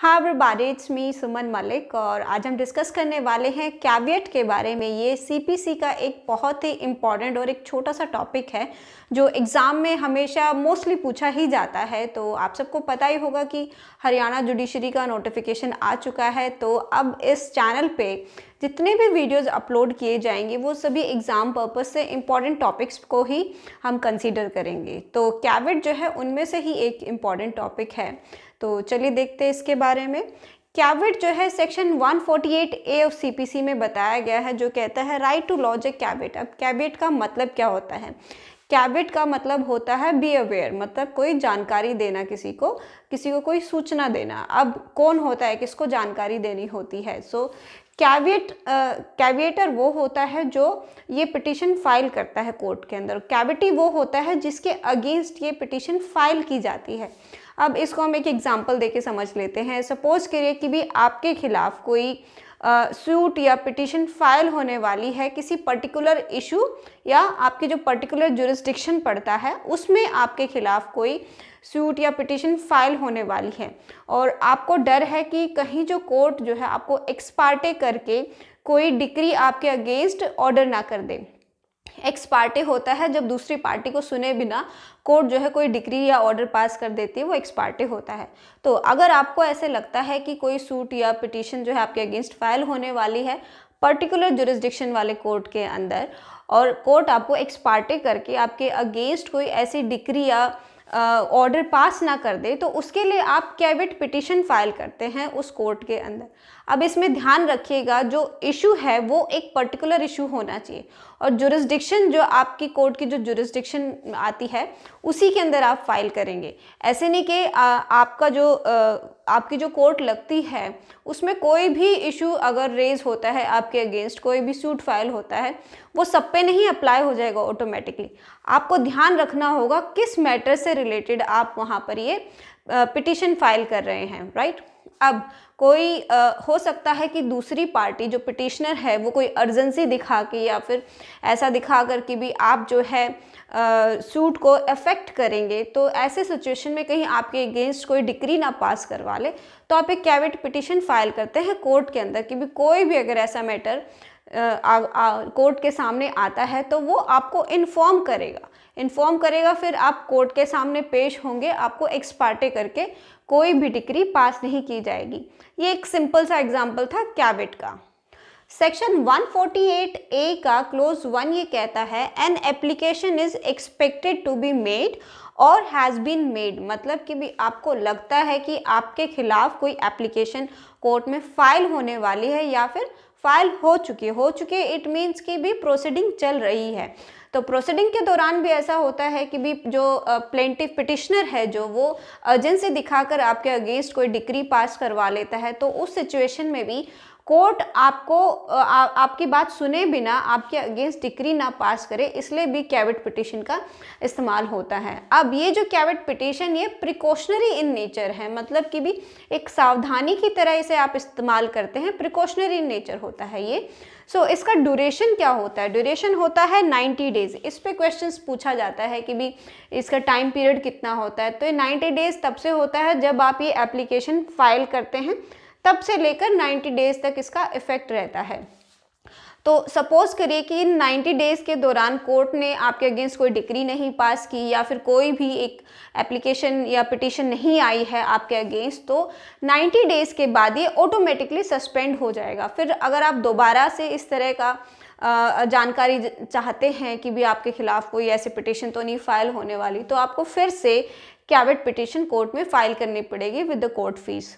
हाँ everybody it's me Suman Malik और आज हम डिस्कस करने वाले हैं कैवियट के बारे में ये सीपीसी का एक बहुत ही इम्पॉर्टेंट और एक छोटा सा टॉपिक है जो एग्ज़ाम में हमेशा मोस्टली पूछा ही जाता है तो आप सबको पता ही होगा कि हरियाणा जुडिशरी का नोटिफिकेशन आ चुका है तो अब इस चैनल पे जितने भी वीडियोस अपलोड किए जाएंगे वो सभी एग्ज़ाम पर्पज़ से इम्पॉर्टेंट टॉपिक्स को ही हम कंसीडर करेंगे तो कैविट जो है उनमें से ही एक इम्पॉर्टेंट टॉपिक है तो चलिए देखते हैं इसके बारे में कैविट जो है सेक्शन 148 ए ऑफ सीपीसी में बताया गया है जो कहता है right to lodge a caveat अब कैबिट का मतलब क्या होता है कैबिट का मतलब होता है बी अवेयर मतलब कोई जानकारी देना किसी को किसी को कोई सूचना देना अब कौन होता है किसको जानकारी देनी होती है सो कैविएट कैविएटर वो होता है जो ये पिटिशन फाइल करता है कोर्ट के अंदर कैविटी वो होता है जिसके अगेंस्ट ये पिटिशन फाइल की जाती है अब इसको हम एक एग्जांपल देके समझ लेते हैं सपोज करिए कि भी आपके खिलाफ कोई uh, सूट या पिटिशन फाइल होने वाली है किसी पर्टिकुलर इशू या आपके जो पर्टिकुलर जुरिस्डिक्शन पड़ता है उसमें आपके खिलाफ कोई सूट या पिटिशन फाइल होने वाली है और आपको डर है कि कहीं जो कोर्ट जो है आपको एक्सपार्टे करके कोई डिक्री आपके अगेंस्ट ऑर्डर ना कर दे एक्स पार्टी होता है जब दूसरी पार्टी को सुने बिना कोर्ट जो है कोई डिग्री या ऑर्डर पास कर देती है वो एक्स पार्टी होता है तो अगर आपको ऐसे लगता है कि कोई सूट या पिटिशन जो है आपके अगेंस्ट फाइल होने वाली है पर्टिकुलर जुरिस्डिक्शन वाले कोर्ट के अंदर और कोर्ट आपको एक्स पार्टी करके आपके अगेंस्ट कोई ऐसी डिग्री या ऑर्डर पास ना कर दे तो उसके लिए आप कैविट पिटिशन फाइल करते हैं उस कोर्ट के अंदर अब इसमें ध्यान रखिएगा जो इशू है वो एक पर्टिकुलर इशू होना चाहिए और जुरिस्डिक्शन जो आपकी कोर्ट की जो जुरिस्डिक्शन आती है उसी के अंदर आप फाइल करेंगे ऐसे नहीं कि आपका जो आपकी जो कोर्ट लगती है उसमें कोई भी इशू अगर रेज होता है आपके अगेंस्ट कोई भी सूट फाइल होता है वो सब पे नहीं अप्लाई हो जाएगा ऑटोमेटिकली आपको ध्यान रखना होगा किस मैटर से रिलेटेड आप वहाँ पर ये पिटिशन फाइल कर रहे हैं राइट अब कोई आ, हो सकता है कि दूसरी पार्टी जो पिटिशनर है वो कोई अर्जेंसी दिखा के या फिर ऐसा दिखा कर कि भी आप जो है सूट को अफेक्ट करेंगे तो ऐसे सिचुएशन में कहीं आपके अगेंस्ट कोई डिक्री ना पास करवा ले तो आप एक कैविट पिटिशन फाइल करते हैं कोर्ट के अंदर कि भी कोई भी अगर ऐसा मैटर कोर्ट के सामने आता है तो वो आपको इन्फॉर्म करेगा इन्फॉर्म करेगा फिर आप कोर्ट के सामने पेश होंगे आपको एक्सपार्टे करके कोई भी डिग्री पास नहीं की जाएगी ये एक सिंपल सा एग्जाम्पल था कैबिट का सेक्शन 148 ए का क्लोज वन ये कहता है an application is expected to be made और हैज़ बीन मेड मतलब कि भी आपको लगता है कि आपके खिलाफ कोई एप्लीकेशन कोर्ट में फाइल होने वाली है या फिर फाइल हो चुकी हो चुकी इट मीन्स कि भी प्रोसीडिंग चल रही है तो प्रोसीडिंग के दौरान भी ऐसा होता है कि भी जो प्लेंटिव पिटिशनर है जो वो अर्जेंसी दिखाकर आपके अगेंस्ट कोई डिक्री पास करवा लेता है तो उस सिचुएशन में भी कोर्ट आपको आ, आपकी बात सुने बिना आपके अगेंस्ट डिक्री ना पास करे इसलिए भी कैविट पिटिशन का इस्तेमाल होता है अब ये जो कैविट पिटिशन ये प्रिकॉशनरी इन नेचर है मतलब कि भी एक सावधानी की तरह इसे आप इस्तेमाल करते हैं प्रिकॉशनरी इन नेचर होता है ये सो so, इसका ड्यूरेशन क्या होता है ड्यूरेशन होता है 90 डेज़ इस पे क्वेश्चंस पूछा जाता है कि भी इसका टाइम पीरियड कितना होता है तो ये 90 डेज़ तब से होता है जब आप ये एप्लीकेशन फाइल करते हैं तब से लेकर 90 डेज तक इसका इफेक्ट रहता है तो सपोज़ करिए कि इन 90 डेज़ के दौरान कोर्ट ने आपके अगेंस्ट कोई डिग्री नहीं पास की या फिर कोई भी एक एप्लीकेशन या पिटिशन नहीं आई है आपके अगेंस्ट तो 90 डेज़ के बाद ये ऑटोमेटिकली सस्पेंड हो जाएगा फिर अगर आप दोबारा से इस तरह का जानकारी चाहते हैं कि भी आपके ख़िलाफ़ कोई ऐसी पिटिशन तो नहीं फ़ाइल होने वाली तो आपको फिर से कैबिट पिटिशन कोर्ट में फ़ाइल करनी पड़ेगी विद द कोर्ट फीस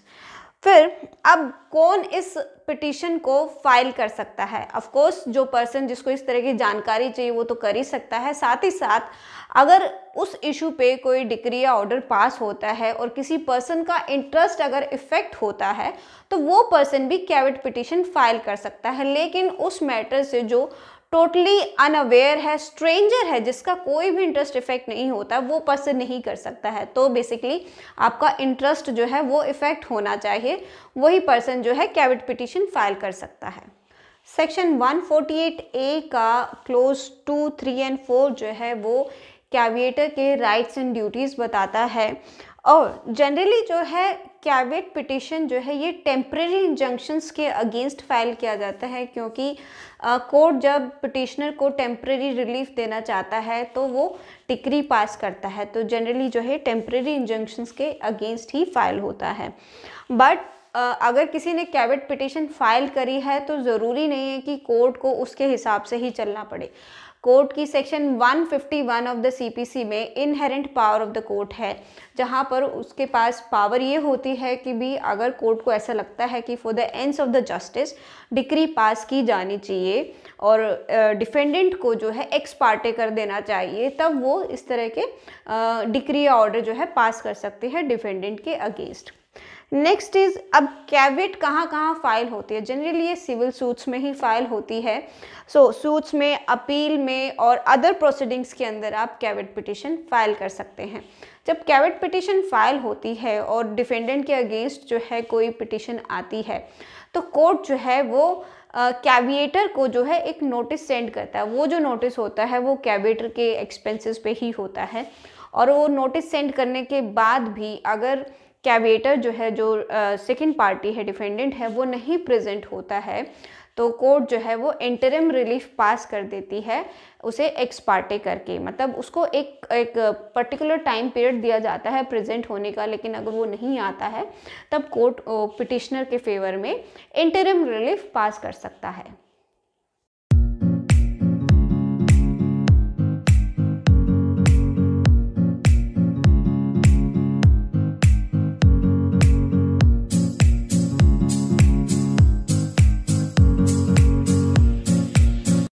फिर अब कौन इस पिटिशन को फाइल कर सकता है ऑफ कोर्स जो पर्सन जिसको इस तरह की जानकारी चाहिए वो तो कर ही सकता है साथ ही साथ अगर उस इशू पे कोई डिक्री या ऑर्डर पास होता है और किसी पर्सन का इंटरेस्ट अगर इफेक्ट होता है तो वो पर्सन भी कैविट पिटिशन फाइल कर सकता है लेकिन उस मैटर से जो टोटली अनअवेयर है स्ट्रेंजर है जिसका कोई भी इंटरेस्ट इफेक्ट नहीं होता वो पर्सन नहीं कर सकता है तो बेसिकली आपका इंटरेस्ट जो है वो इफेक्ट होना चाहिए वही पर्सन जो है कैविट पिटिशन फाइल कर सकता है सेक्शन 148 ए का clause two three and four जो है वो कैविएटर के राइट्स एंड ड्यूटीज़ बताता है और जनरली जो है कैबिट पिटिशन जो है ये टेम्प्रेरी इंजंक्शंस के अगेंस्ट फाइल किया जाता है क्योंकि कोर्ट जब पिटिशनर को टेम्प्रेरी रिलीफ देना चाहता है तो वो टिकरी पास करता है तो जनरली जो है टेम्प्रेरी इंजंक्शंस के अगेंस्ट ही फाइल होता है बट अगर किसी ने कैबिट पिटिशन फाइल करी है तो ज़रूरी नहीं है कि कोर्ट को उसके हिसाब से ही चलना पड़े कोर्ट की सेक्शन 151 ऑफ द सीपीसी में inherent power of the court है जहां पर उसके पास पावर ये होती है कि भी अगर कोर्ट को ऐसा लगता है कि for the ends of the justice decree pass की जानी चाहिए और डिफेंडेंट को जो है एक्स पार्टे कर देना चाहिए तब वो इस तरह के डिक्री ऑर्डर जो है पास कर सकते हैं डिफेंडेंट के अगेंस्ट नेक्स्ट इज अब कैविट कहाँ कहाँ फाइल होती है जनरली ये सिविल सूट्स में ही फाइल होती है सो so, सूट्स में अपील में और अदर प्रोसीडिंग्स के अंदर आप कैविट पिटिशन फाइल कर सकते हैं जब कैविट पिटिशन फाइल होती है और डिफेंडेंट के अगेंस्ट जो है कोई पिटिशन आती है तो कोर्ट जो है वो कैविएटर uh, को जो है एक नोटिस सेंड करता है वो जो नोटिस होता है वो कैविएटर के एक्सपेंसेस पे ही होता है और वो नोटिस सेंड करने के बाद भी अगर कैविएटर जो है जो सेकेंड पार्टी है डिफेंडेंट है वो नहीं प्रेजेंट होता है तो कोर्ट जो है वो इंटरम रिलीफ पास कर देती है उसे एक्स पार्टे करके मतलब उसको एक एक पर्टिकुलर टाइम पीरियड दिया जाता है प्रेजेंट होने का लेकिन अगर वो नहीं आता है तब कोर्ट पिटिशनर के फेवर में इंटरम रिलीफ पास कर सकता है